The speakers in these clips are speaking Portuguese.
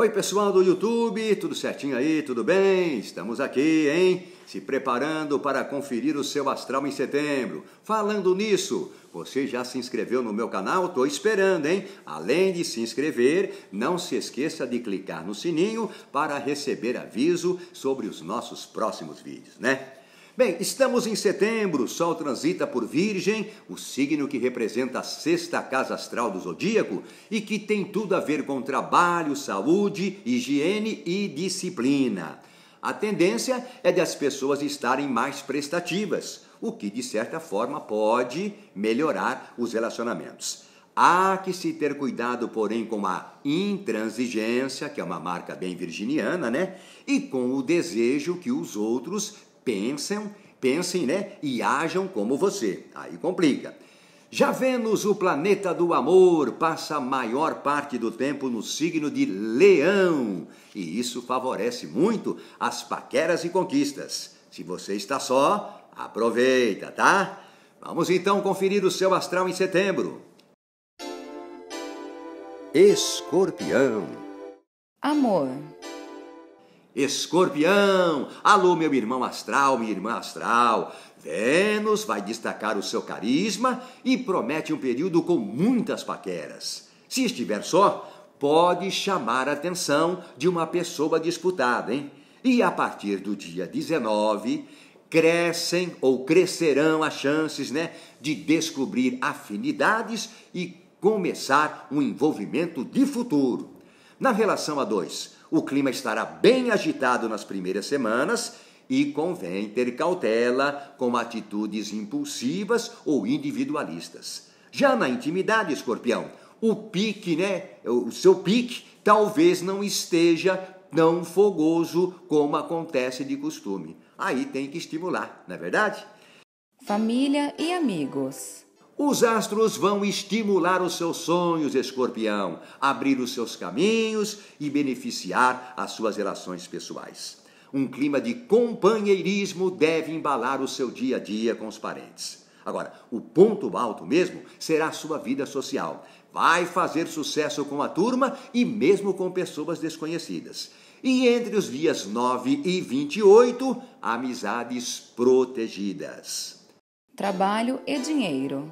Oi, pessoal do YouTube, tudo certinho aí? Tudo bem? Estamos aqui, hein? Se preparando para conferir o seu astral em setembro. Falando nisso, você já se inscreveu no meu canal? Tô esperando, hein? Além de se inscrever, não se esqueça de clicar no sininho para receber aviso sobre os nossos próximos vídeos, né? Bem, estamos em setembro, o Sol transita por Virgem, o signo que representa a sexta casa astral do zodíaco e que tem tudo a ver com trabalho, saúde, higiene e disciplina. A tendência é das pessoas estarem mais prestativas, o que de certa forma pode melhorar os relacionamentos. Há que se ter cuidado, porém, com a intransigência, que é uma marca bem virginiana, né? E com o desejo que os outros pensem, pensem, né? E hajam como você. Aí complica. Já Vênus, o planeta do amor, passa a maior parte do tempo no signo de Leão, e isso favorece muito as paqueras e conquistas. Se você está só, aproveita, tá? Vamos então conferir o seu astral em setembro. Escorpião. Amor. Escorpião, alô meu irmão astral, minha irmã astral. Vênus vai destacar o seu carisma e promete um período com muitas paqueras. Se estiver só, pode chamar a atenção de uma pessoa disputada, hein? E a partir do dia 19, crescem ou crescerão as chances, né, de descobrir afinidades e começar um envolvimento de futuro. Na relação a dois, o clima estará bem agitado nas primeiras semanas e convém ter cautela com atitudes impulsivas ou individualistas. Já na intimidade, escorpião, o pique, né? O seu pique talvez não esteja tão fogoso como acontece de costume. Aí tem que estimular, não é verdade? Família e amigos. Os astros vão estimular os seus sonhos, escorpião, abrir os seus caminhos e beneficiar as suas relações pessoais. Um clima de companheirismo deve embalar o seu dia a dia com os parentes. Agora, o ponto alto mesmo será a sua vida social. Vai fazer sucesso com a turma e mesmo com pessoas desconhecidas. E entre os dias 9 e 28, amizades protegidas. Trabalho e dinheiro.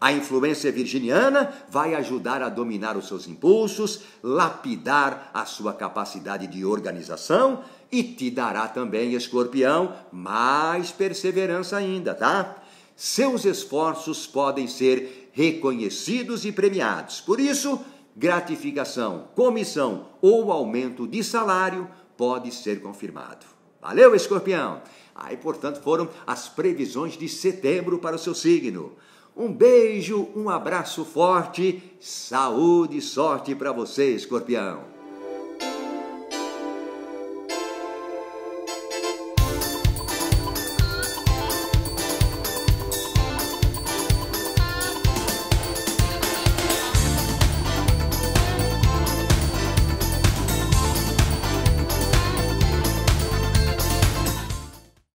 A influência virginiana vai ajudar a dominar os seus impulsos, lapidar a sua capacidade de organização e te dará também, escorpião, mais perseverança ainda, tá? Seus esforços podem ser reconhecidos e premiados. Por isso, gratificação, comissão ou aumento de salário pode ser confirmado. Valeu, escorpião! Aí, portanto, foram as previsões de setembro para o seu signo. Um beijo, um abraço forte, saúde e sorte para você, escorpião.